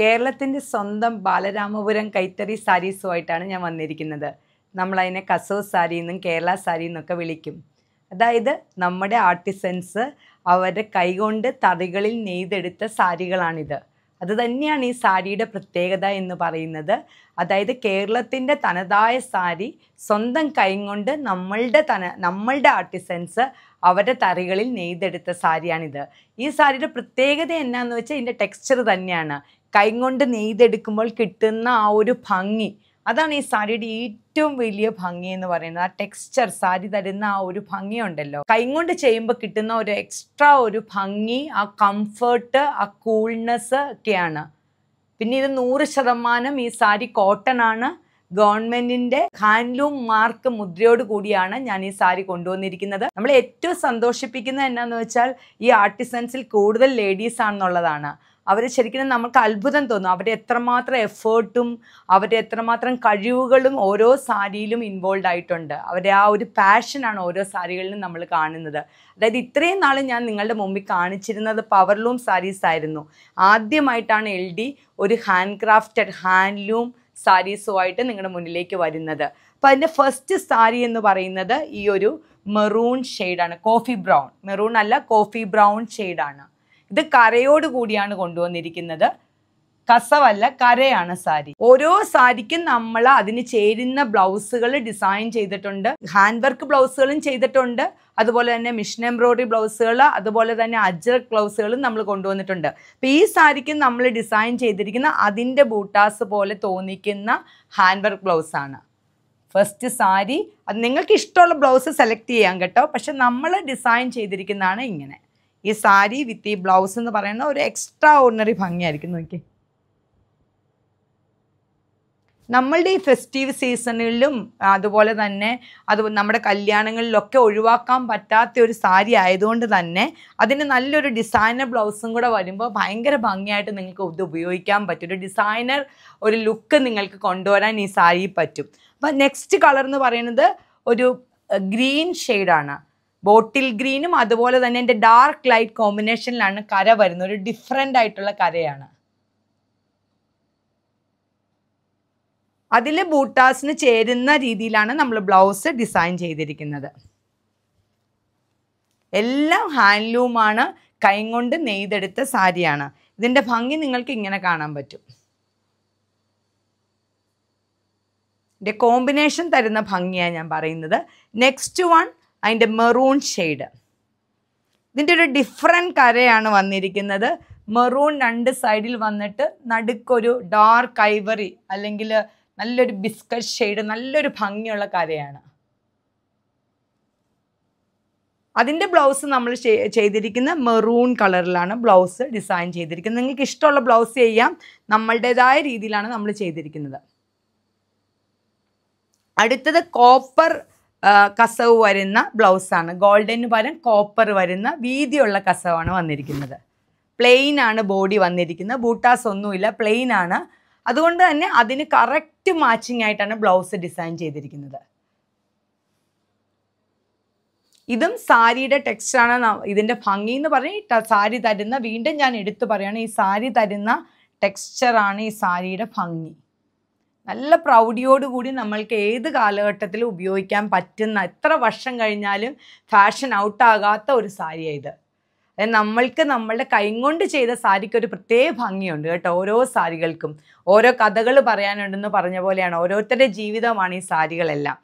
കേരളത്തിൻ്റെ സ്വന്തം ബാലരാമപുരം കൈത്തറി സാരീസുമായിട്ടാണ് ഞാൻ വന്നിരിക്കുന്നത് നമ്മളതിനെ കസവ് സാരി എന്നും കേരള സാരി എന്നൊക്കെ വിളിക്കും അതായത് നമ്മുടെ ആർട്ടിസൻസ് അവരുടെ കൈകൊണ്ട് തറികളിൽ നെയ്തെടുത്ത സാരികളാണിത് അത് തന്നെയാണ് ഈ സാരിയുടെ പ്രത്യേകത എന്ന് പറയുന്നത് അതായത് കേരളത്തിൻ്റെ തനതായ സാരി സ്വന്തം കൈകൊണ്ട് നമ്മളുടെ തന നമ്മളുടെ ആർട്ടിസൻസ് അവരുടെ തറികളിൽ നെയ്തെടുത്ത സാരിയാണിത് ഈ സാരിയുടെ പ്രത്യേകത എന്നാന്ന് വെച്ചാൽ ഇതിൻ്റെ ടെക്സ്ചർ തന്നെയാണ് കൈകൊണ്ട് നെയ്തെടുക്കുമ്പോൾ കിട്ടുന്ന ആ ഒരു ഭംഗി അതാണ് ഈ സാരിയുടെ ഏറ്റവും വലിയ ഭംഗി എന്ന് പറയുന്നത് ആ ടെക്സ്ചർ സാരി തരുന്ന ആ ഒരു ഭംഗി ഉണ്ടല്ലോ കൈകൊണ്ട് ചെയ്യുമ്പോൾ കിട്ടുന്ന ഒരു എക്സ്ട്രാ ഒരു ഭംഗി ആ കംഫർട്ട് ആ കൂൾനെസ് ഒക്കെയാണ് പിന്നെ ഇത് നൂറ് ശതമാനം ഈ സാരി കോട്ടൺ ആണ് ഗവൺമെന്റിന്റെ ഹാൻഡ്ലൂം മാർക്ക് മുദ്രയോട് കൂടിയാണ് ഞാൻ ഈ സാരി കൊണ്ടുവന്നിരിക്കുന്നത് നമ്മൾ ഏറ്റവും സന്തോഷിപ്പിക്കുന്നത് എന്നാന്ന് വെച്ചാൽ ഈ ആർട്ടിസൻസിൽ കൂടുതൽ ലേഡീസ് ആണെന്നുള്ളതാണ് അവർ ശരിക്കും നമുക്ക് അത്ഭുതം തോന്നും അവരുടെ എത്രമാത്രം എഫേർട്ടും അവരുടെ എത്രമാത്രം കഴിവുകളും ഓരോ സാരിയിലും ഇൻവോൾവ് ആയിട്ടുണ്ട് അവരുടെ ആ ഒരു പാഷനാണ് ഓരോ സാരികളിലും നമ്മൾ കാണുന്നത് അതായത് ഇത്രയും നാളും ഞാൻ നിങ്ങളുടെ മുമ്പിൽ കാണിച്ചിരുന്നത് പവർലൂം സാരീസ് ആയിരുന്നു ആദ്യമായിട്ടാണ് എൽ ഡി ഒരു ഹാൻഡ് ക്രാഫ്റ്റഡ് ഹാൻഡ്ലൂം സാരീസുമായിട്ട് നിങ്ങളുടെ മുന്നിലേക്ക് വരുന്നത് അപ്പോൾ അതിൻ്റെ ഫസ്റ്റ് സാരി എന്ന് പറയുന്നത് ഈ ഒരു മെറൂൺ ഷെയ്ഡാണ് കോഫി ബ്രൗൺ മെറൂൺ അല്ല കോഫി ബ്രൗൺ ഷെയ്ഡാണ് ഇത് കരയോട് കൂടിയാണ് കൊണ്ടുവന്നിരിക്കുന്നത് കസവല്ല കരയാണ് സാരി ഓരോ സാരിക്കും നമ്മൾ അതിന് ചേരുന്ന ബ്ലൗസുകൾ ഡിസൈൻ ചെയ്തിട്ടുണ്ട് ഹാൻഡ് വർക്ക് ബ്ലൗസുകളും ചെയ്തിട്ടുണ്ട് അതുപോലെ തന്നെ മിഷൻ എംബ്രോയിഡറി ബ്ലൗസുകൾ അതുപോലെ തന്നെ അജ്രക് ബ്ലൗസുകളും നമ്മൾ കൊണ്ടുവന്നിട്ടുണ്ട് അപ്പം ഈ സാരിക്ക് നമ്മൾ ഡിസൈൻ ചെയ്തിരിക്കുന്ന അതിൻ്റെ ബൂട്ടാസ് പോലെ തോന്നിക്കുന്ന ഹാൻഡ് വർക്ക് ബ്ലൗസാണ് ഫസ്റ്റ് സാരി അത് നിങ്ങൾക്ക് ഇഷ്ടമുള്ള ബ്ലൗസ് സെലക്ട് ചെയ്യാം കേട്ടോ പക്ഷെ നമ്മൾ ഡിസൈൻ ചെയ്തിരിക്കുന്നതാണ് ഇങ്ങനെ ഈ സാരി വിത്ത് ഈ ബ്ലൗസ് എന്ന് പറയുന്ന ഒരു എക്സ്ട്രാ ഓർഡിനറി ഭംഗിയായിരിക്കും നോക്കി നമ്മളുടെ ഈ ഫെസ്റ്റീവ് സീസണിലും അതുപോലെ തന്നെ അത് നമ്മുടെ കല്യാണങ്ങളിലൊക്കെ ഒഴിവാക്കാൻ പറ്റാത്ത ഒരു സാരി ആയതുകൊണ്ട് തന്നെ അതിന് നല്ലൊരു ഡിസൈനർ ബ്ലൗസും കൂടെ വരുമ്പോൾ ഭയങ്കര ഭംഗിയായിട്ട് നിങ്ങൾക്ക് ഇത് ഉപയോഗിക്കാൻ പറ്റും ഒരു ഡിസൈനർ ഒരു ലുക്ക് നിങ്ങൾക്ക് കൊണ്ടുവരാൻ ഈ സാരി പറ്റും അപ്പം നെക്സ്റ്റ് കളർ എന്ന് പറയുന്നത് ഒരു ഗ്രീൻ ഷെയ്ഡാണ് ബോട്ടിൽ ഗ്രീനും അതുപോലെ തന്നെ എൻ്റെ ഡാർക്ക് ലൈറ്റ് കോമ്പിനേഷനിലാണ് കര വരുന്നത് ഒരു ഡിഫറെൻ്റ് ആയിട്ടുള്ള കരയാണ് അതിൽ ബൂട്ടാസിന് ചേരുന്ന രീതിയിലാണ് നമ്മൾ ബ്ലൗസ് ഡിസൈൻ ചെയ്തിരിക്കുന്നത് എല്ലാം ഹാൻഡ്ലൂമാണ് കൈകൊണ്ട് നെയ്തെടുത്ത സാരിയാണ് ഇതിൻ്റെ ഭംഗി നിങ്ങൾക്ക് ഇങ്ങനെ കാണാൻ പറ്റും ഇതിൻ്റെ കോമ്പിനേഷൻ തരുന്ന ഭംഗിയാണ് ഞാൻ പറയുന്നത് നെക്സ്റ്റ് വൺ അതിൻ്റെ മെറൂൺ ഷെയ്ഡ് ഇതിൻ്റെ ഒരു ഡിഫറെൻറ്റ് കരയാണ് വന്നിരിക്കുന്നത് മെറൂൺ രണ്ട് സൈഡിൽ വന്നിട്ട് നടുക്കൊരു ഡാർക്ക് ഐവറി അല്ലെങ്കിൽ നല്ലൊരു ബിസ്ക്കറ്റ് ഷെയ്ഡ് നല്ലൊരു ഭംഗിയുള്ള കരയാണ് അതിൻ്റെ ബ്ലൗസ് നമ്മൾ ചെയ്തിരിക്കുന്ന മെറൂൺ കളറിലാണ് ബ്ലൗസ് ഡിസൈൻ ചെയ്തിരിക്കുന്നത് നിങ്ങൾക്ക് ഇഷ്ടമുള്ള ബ്ലൗസ് ചെയ്യാം നമ്മളുടേതായ രീതിയിലാണ് നമ്മൾ ചെയ്തിരിക്കുന്നത് അടുത്തത് കോപ്പർ കസവ് വരുന്ന ബ്ലൗസാണ് ഗോൾഡന് പകരം കോപ്പർ വരുന്ന വീതിയുള്ള കസവാണ് വന്നിരിക്കുന്നത് പ്ലെയിൻ ആണ് ബോഡി വന്നിരിക്കുന്നത് ബൂട്ടാസ് ഒന്നുമില്ല പ്ലെയിൻ ആണ് അതുകൊണ്ട് തന്നെ അതിന് കറക്റ്റ് മാച്ചിങ് ആയിട്ടാണ് ബ്ലൗസ് ഡിസൈൻ ചെയ്തിരിക്കുന്നത് ഇതും സാരിയുടെ ടെക്സ്റ്റാണ് ഇതിൻ്റെ ഭംഗി എന്ന് പറഞ്ഞാൽ സാരി തരുന്ന വീണ്ടും ഞാൻ എടുത്തു പറയുകയാണ് ഈ സാരി തരുന്ന ടെക്സ്ചറാണ് ഈ സാരിയുടെ ഭംഗി നല്ല പ്രൗഢിയോടുകൂടി നമ്മൾക്ക് ഏത് കാലഘട്ടത്തിൽ ഉപയോഗിക്കാൻ പറ്റുന്ന എത്ര വർഷം കഴിഞ്ഞാലും ഫാഷൻ ഔട്ടാകാത്ത ഒരു സാരിയാണ് ഇത് നമ്മൾക്ക് നമ്മളുടെ കൈകൊണ്ട് ചെയ്ത സാരിക്ക് ഒരു പ്രത്യേക ഭംഗിയുണ്ട് കേട്ടോ ഓരോ സാരികൾക്കും ഓരോ കഥകൾ പറയാനുണ്ടെന്ന് പറഞ്ഞ പോലെയാണ് ഓരോരുത്തരുടെ ജീവിതമാണ് ഈ സാരികളെല്ലാം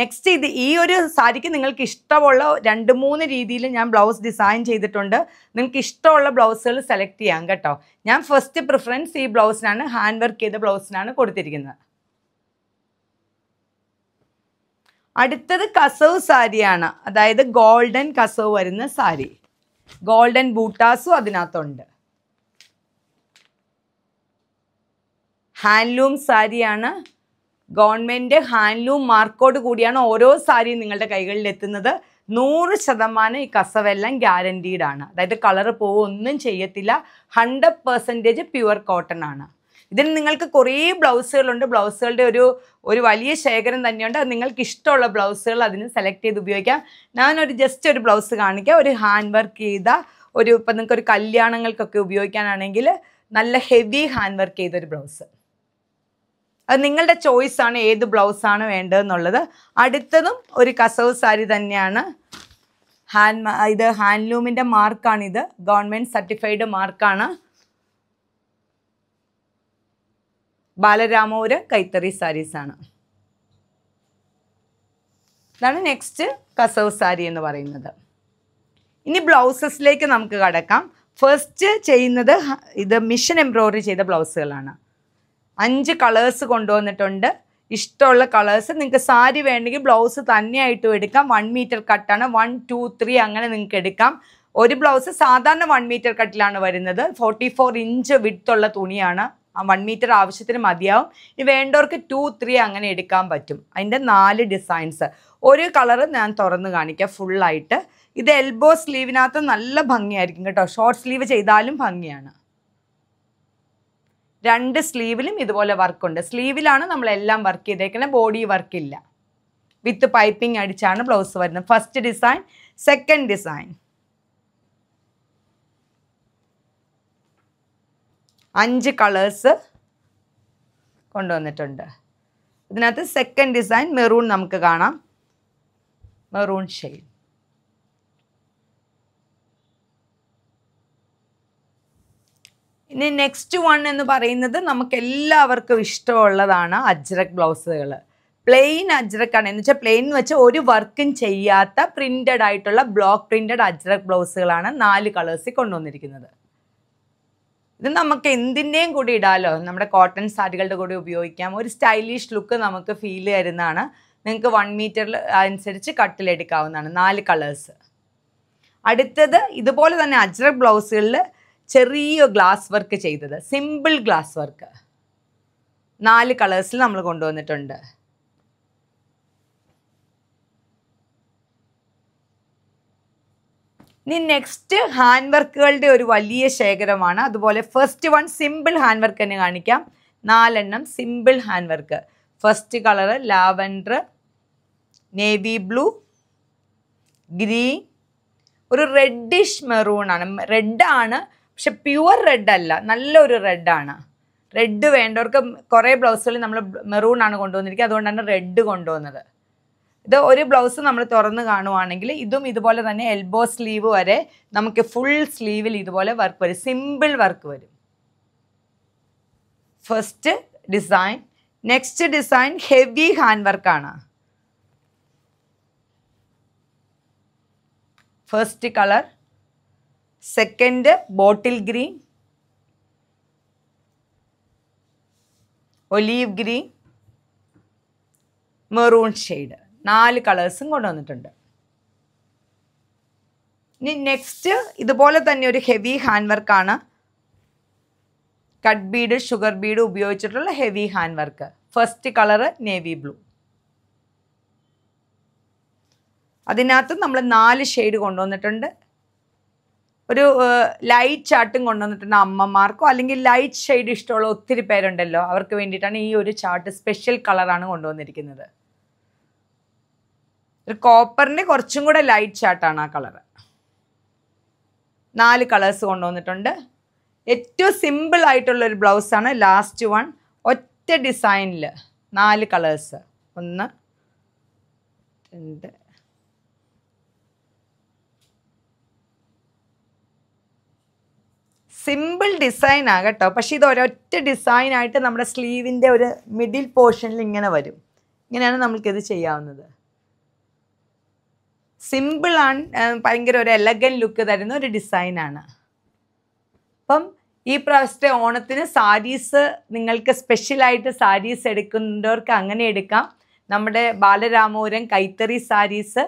നെക്സ്റ്റ് ഇത് ഈ ഒരു സാരിക്ക് നിങ്ങൾക്ക് ഇഷ്ടമുള്ള രണ്ട് മൂന്ന് രീതിയിൽ ഞാൻ ബ്ലൗസ് ഡിസൈൻ ചെയ്തിട്ടുണ്ട് നിങ്ങൾക്ക് ഇഷ്ടമുള്ള ബ്ലൗസുകൾ സെലക്ട് ചെയ്യാം കേട്ടോ ഞാൻ ഫസ്റ്റ് പ്രിഫറൻസ് ഈ ബ്ലൗസിനാണ് ഹാൻഡ് വർക്ക് ചെയ്ത ബ്ലൗസിനാണ് കൊടുത്തിരിക്കുന്നത് അടുത്തത് കസവ് സാരിയാണ് അതായത് ഗോൾഡൻ കസവ് വരുന്ന സാരി ഗോൾഡൻ ബൂട്ടാസും അതിനകത്തുണ്ട് ഹാൻഡ്ലൂം സാരിയാണ് ഗവൺമെൻറ് ഹാൻഡ്ലൂം മാർക്കോട് കൂടിയാണ് ഓരോ സാരിയും നിങ്ങളുടെ കൈകളിൽ എത്തുന്നത് നൂറ് ശതമാനം ഈ കസവെല്ലാം ഗ്യാരൻറ്റീഡ് ആണ് അതായത് കളർ പോവൊന്നും ചെയ്യത്തില്ല ഹൺഡ്രഡ് പെർസെൻറ്റേജ് പ്യുവർ കോട്ടൺ ആണ് ഇതിന് നിങ്ങൾക്ക് കുറേ ബ്ലൗസുകളുണ്ട് ബ്ലൗസുകളുടെ ഒരു ഒരു വലിയ ശേഖരം തന്നെയുണ്ട് അത് നിങ്ങൾക്ക് ഇഷ്ടമുള്ള ബ്ലൗസുകൾ അതിന് സെലക്ട് ചെയ്ത് ഉപയോഗിക്കാം ഞാനൊരു ജസ്റ്റ് ഒരു ബ്ലൗസ് കാണിക്കാം ഒരു ഹാൻഡ് വർക്ക് ചെയ്ത ഒരു ഇപ്പം നിങ്ങൾക്ക് ഒരു കല്യാണങ്ങൾക്കൊക്കെ ഉപയോഗിക്കാനാണെങ്കിൽ നല്ല ഹെവി ഹാൻഡ് വർക്ക് ചെയ്തൊരു ബ്ലൗസ് അത് നിങ്ങളുടെ ചോയ്സാണ് ഏത് ബ്ലൗസാണ് വേണ്ടതെന്നുള്ളത് അടുത്തതും ഒരു കസവ് സാരി തന്നെയാണ് ഹാൻഡ് ഇത് ഹാൻഡ്ലൂമിൻ്റെ മാർക്കാണിത് ഗവൺമെൻറ് സർട്ടിഫൈഡ് മാർക്കാണ് ബാലരാമപുര കൈത്തറി സാരീസാണ് ഇതാണ് നെക്സ്റ്റ് കസവ് സാരി എന്ന് പറയുന്നത് ഇനി ബ്ലൗസസിലേക്ക് നമുക്ക് കടക്കാം ഫസ്റ്റ് ചെയ്യുന്നത് ഇത് മിഷൻ എംബ്രോയിഡറി ചെയ്ത ബ്ലൗസുകളാണ് അഞ്ച് കളേഴ്സ് കൊണ്ടുവന്നിട്ടുണ്ട് ഇഷ്ടമുള്ള കളേഴ്സ് നിങ്ങൾക്ക് സാരി വേണമെങ്കിൽ ബ്ലൗസ് തന്നെയായിട്ടും എടുക്കാം വൺ മീറ്റർ കട്ടാണ് വൺ ടു ത്രീ അങ്ങനെ നിങ്ങൾക്ക് എടുക്കാം ഒരു ബ്ലൗസ് സാധാരണ വൺ മീറ്റർ കട്ടിലാണ് വരുന്നത് ഫോർട്ടി ഫോർ ഇഞ്ച് വിടുത്തുള്ള തുണിയാണ് ആ വൺ മീറ്റർ ആവശ്യത്തിന് മതിയാവും ഇനി വേണ്ടവർക്ക് ടു ത്രീ അങ്ങനെ എടുക്കാൻ പറ്റും അതിൻ്റെ നാല് ഡിസൈൻസ് ഒരു കളറ് ഞാൻ തുറന്ന് കാണിക്കാം ഫുള്ളായിട്ട് ഇത് എൽബോ സ്ലീവിനകത്ത് നല്ല ഭംഗിയായിരിക്കും കേട്ടോ ഷോർട്ട് സ്ലീവ് ചെയ്താലും ഭംഗിയാണ് രണ്ട് സ്ലീവിലും ഇതുപോലെ വർക്കുണ്ട് സ്ലീവിലാണ് നമ്മളെല്ലാം വർക്ക് ചെയ്തേക്കുന്നത് ബോഡി വർക്ക് ഇല്ല വിത്ത് പൈപ്പിംഗ് അടിച്ചാണ് ബ്ലൗസ് വരുന്നത് ഫസ്റ്റ് ഡിസൈൻ സെക്കൻഡ് ഡിസൈൻ അഞ്ച് കളേഴ്സ് കൊണ്ടുവന്നിട്ടുണ്ട് ഇതിനകത്ത് സെക്കൻഡ് ഡിസൈൻ മെറൂൺ നമുക്ക് കാണാം മെറൂൺ ഷെയ്ഡ് ഇനി നെക്സ്റ്റ് വൺ എന്ന് പറയുന്നത് നമുക്ക് എല്ലാവർക്കും ഇഷ്ടമുള്ളതാണ് അജ്രക് ബ്ലൗസുകൾ പ്ലെയിൻ അജ്രക്കാണ് എന്ന് വെച്ചാൽ പ്ലെയിൻ വെച്ച് ഒരു വർക്കും ചെയ്യാത്ത പ്രിൻ്റഡ് ആയിട്ടുള്ള ബ്ലോക്ക് പ്രിൻ്റഡ് അജ്രക് ബ്ലൗസുകളാണ് നാല് കളേഴ്സിൽ കൊണ്ടുവന്നിരിക്കുന്നത് ഇത് നമുക്ക് എന്തിൻ്റെയും കൂടി ഇടാലോ നമ്മുടെ കോട്ടൺ സാരികളുടെ കൂടി ഉപയോഗിക്കാം ഒരു സ്റ്റൈലിഷ് ലുക്ക് നമുക്ക് ഫീൽ തരുന്നതാണ് നിങ്ങൾക്ക് വൺ മീറ്ററിൽ അനുസരിച്ച് കട്ടിലെടുക്കാവുന്നതാണ് നാല് കളേഴ്സ് അടുത്തത് ഇതുപോലെ തന്നെ അജ്രക് ബ്ലൗസുകളിൽ ചെറിയ ഗ്ലാസ് വർക്ക് ചെയ്തത് സിമ്പിൾ ഗ്ലാസ് വർക്ക് നാല് കളേഴ്സിൽ നമ്മൾ കൊണ്ടുവന്നിട്ടുണ്ട് ഇനി നെക്സ്റ്റ് ഹാൻഡ് വർക്കുകളുടെ ഒരു വലിയ ശേഖരമാണ് അതുപോലെ first one simple hand work തന്നെ കാണിക്കാം നാലെണ്ണം simple hand work first colour lavender navy blue green ഒരു റെഡിഷ് മെറൂൺ ആണ് റെഡാണ് പക്ഷെ പ്യുവർ റെഡ് അല്ല നല്ലൊരു റെഡാണ് റെഡ് വേണ്ടവർക്ക് കുറേ ബ്ലൗസുകൾ നമ്മൾ മെറൂൺ ആണ് കൊണ്ടുവന്നിരിക്കുക അതുകൊണ്ടാണ് റെഡ് കൊണ്ടുവന്നത് ഇത് ഒരു ബ്ലൗസ് നമ്മൾ തുറന്ന് കാണുവാണെങ്കിൽ ഇതും ഇതുപോലെ തന്നെ എൽബോ സ്ലീവ് വരെ നമുക്ക് ഫുൾ സ്ലീവിൽ ഇതുപോലെ വർക്ക് വരും സിമ്പിൾ വർക്ക് വരും first design next design heavy hand വർക്കാണ് first colour second bottle green olive green maroon shade നാല് കളേഴ്സും കൊണ്ടുവന്നിട്ടുണ്ട് ഇനി നെക്സ്റ്റ് ഇതുപോലെ തന്നെ ഒരു ഹെവി ഹാൻഡ് വർക്കാണ് കട്ട് ബീഡ് ഷുഗർ ബീഡ് ഉപയോഗിച്ചിട്ടുള്ള heavy hand work first colour navy blue അതിനകത്ത് നമ്മൾ നാല് ഷെയ്ഡ് കൊണ്ടുവന്നിട്ടുണ്ട് ഒരു ലൈറ്റ് ചാർട്ടും കൊണ്ടുവന്നിട്ടുണ്ട് അമ്മമാർക്കോ അല്ലെങ്കിൽ ലൈറ്റ് ഷെയ്ഡ് ഇഷ്ടമുള്ള ഒത്തിരി പേരുണ്ടല്ലോ അവർക്ക് വേണ്ടിയിട്ടാണ് ഈ ഒരു ചാർട്ട് സ്പെഷ്യൽ കളറാണ് കൊണ്ടുവന്നിരിക്കുന്നത് ഒരു കോപ്പറിൻ്റെ കുറച്ചും കൂടെ ലൈറ്റ് ചാർട്ടാണ് ആ കളർ നാല് കളേഴ്സ് കൊണ്ടുവന്നിട്ടുണ്ട് ഏറ്റവും സിമ്പിൾ ആയിട്ടുള്ള ഒരു ബ്ലൗസാണ് ലാസ്റ്റ് വൺ ഒറ്റ ഡിസൈനിൽ നാല് കളേഴ്സ് ഒന്ന് രണ്ട് സിമ്പിൾ ഡിസൈൻ ആണ് കേട്ടോ പക്ഷേ ഇത് ഒരൊറ്റ ഡിസൈൻ ആയിട്ട് നമ്മുടെ സ്ലീവിൻ്റെ ഒരു മിഡിൽ പോർഷനിൽ ഇങ്ങനെ വരും ഇങ്ങനെയാണ് നമ്മൾക്കിത് ചെയ്യാവുന്നത് സിമ്പിളാണ് ഭയങ്കര ഒരു എലഗൻ ലുക്ക് തരുന്ന ഒരു ഡിസൈനാണ് അപ്പം ഈ പ്രാവശ്യത്തെ ഓണത്തിന് സാരീസ് നിങ്ങൾക്ക് സ്പെഷ്യലായിട്ട് സാരീസ് എടുക്കുന്നവർക്ക് അങ്ങനെ എടുക്കാം നമ്മുടെ ബാലരാമപുരം കൈത്തറി സാരീസ്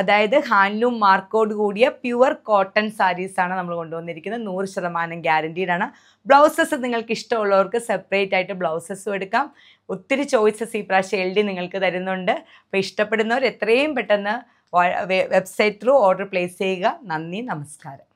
അതായത് ഹാൻഡ്ലൂം മാർക്കോട് കൂടിയ പ്യുവർ കോട്ടൺ സാരീസാണ് നമ്മൾ കൊണ്ടുവന്നിരിക്കുന്നത് നൂറ് ശതമാനം ഗ്യാരൻറ്റീഡാണ് ബ്ലൗസസ് നിങ്ങൾക്ക് ഇഷ്ടമുള്ളവർക്ക് സെപ്പറേറ്റ് ആയിട്ട് ബ്ലൗസസ്സും എടുക്കാം ഒത്തിരി ചോയ്സസ് ഈ പ്രാവശ്യം എൽ ഡി നിങ്ങൾക്ക് തരുന്നുണ്ട് അപ്പോൾ ഇഷ്ടപ്പെടുന്നവർ എത്രയും പെട്ടെന്ന് വെബ്സൈറ്റ് ത്രൂ ഓർഡർ പ്ലേസ് ചെയ്യുക നന്ദി നമസ്കാരം